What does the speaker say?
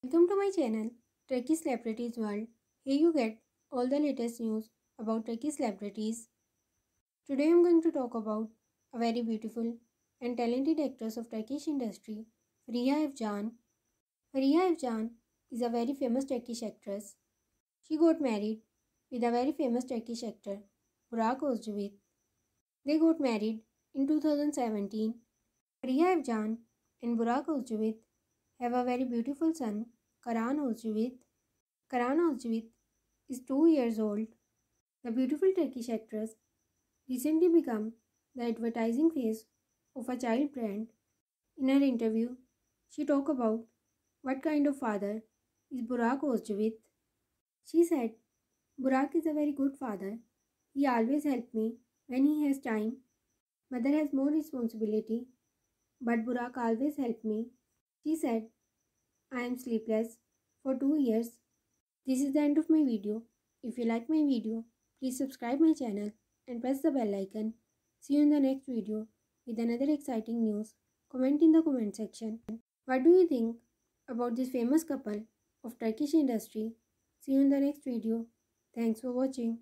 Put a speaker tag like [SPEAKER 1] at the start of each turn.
[SPEAKER 1] Welcome to my channel Trekkie Celebrities World. Here you get all the latest news about Trekkie celebrities. Today I am going to talk about a very beautiful and talented actress of Turkish industry, Riya Evjan. Riya Evjan is a very famous Turkish actress. She got married with a very famous Turkish actor, Burak Özcüvit. They got married in 2017. Riya Evjan and Burak Özcüvit have a very beautiful son, Karan Ozjuvit. Karan Ozjuvit is two years old. The beautiful Turkish actress recently became the advertising face of a child brand. In her interview, she talked about what kind of father is Burak Ozjuvit. She said, Burak is a very good father. He always helps me when he has time. Mother has more responsibility, but Burak always helped me. She said, I am sleepless for 2 years. This is the end of my video. If you like my video, please subscribe my channel and press the bell icon. See you in the next video with another exciting news. Comment in the comment section. What do you think about this famous couple of Turkish industry? See you in the next video. Thanks for watching.